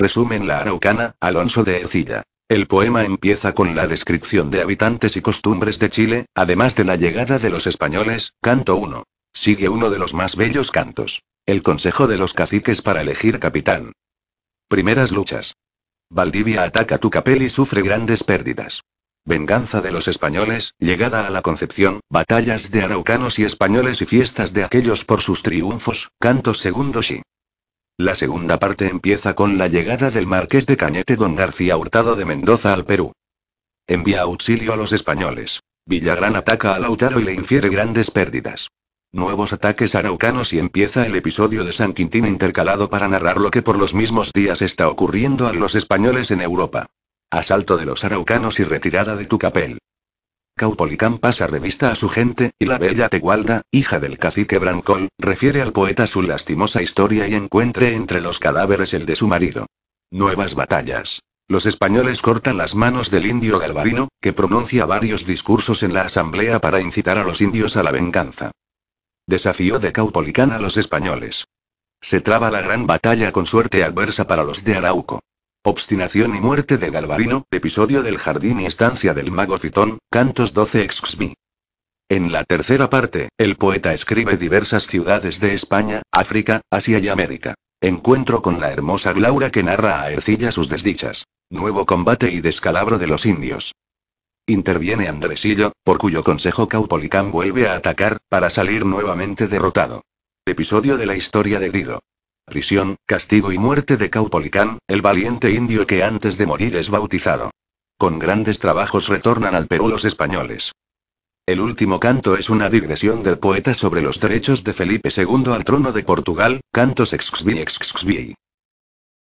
Resumen La Araucana, Alonso de Ercilla. El poema empieza con la descripción de habitantes y costumbres de Chile, además de la llegada de los españoles, canto 1. Sigue uno de los más bellos cantos. El consejo de los caciques para elegir capitán. Primeras luchas. Valdivia ataca Tucapel y sufre grandes pérdidas. Venganza de los españoles, llegada a la Concepción, batallas de araucanos y españoles y fiestas de aquellos por sus triunfos, canto segundo la segunda parte empieza con la llegada del marqués de Cañete don García Hurtado de Mendoza al Perú. Envía auxilio a los españoles. Villagrán ataca a Lautaro y le infiere grandes pérdidas. Nuevos ataques araucanos y empieza el episodio de San Quintín intercalado para narrar lo que por los mismos días está ocurriendo a los españoles en Europa. Asalto de los araucanos y retirada de Tucapel. Caupolicán pasa revista a su gente, y la bella Tegualda, hija del cacique Brancol, refiere al poeta su lastimosa historia y encuentre entre los cadáveres el de su marido. Nuevas batallas. Los españoles cortan las manos del indio Galvarino, que pronuncia varios discursos en la asamblea para incitar a los indios a la venganza. Desafío de Caupolicán a los españoles. Se traba la gran batalla con suerte adversa para los de Arauco. Obstinación y muerte de Galvarino, episodio del jardín y estancia del mago Fitón, Cantos 12 Xmi En la tercera parte, el poeta escribe diversas ciudades de España, África, Asia y América. Encuentro con la hermosa Glaura que narra a Ercilla sus desdichas. Nuevo combate y descalabro de los indios. Interviene Andresillo, por cuyo consejo Caupolicán vuelve a atacar, para salir nuevamente derrotado. Episodio de la historia de Dido prisión, castigo y muerte de Caupolicán, el valiente indio que antes de morir es bautizado. Con grandes trabajos retornan al Perú los españoles. El último canto es una digresión del poeta sobre los derechos de Felipe II al trono de Portugal, cantos ex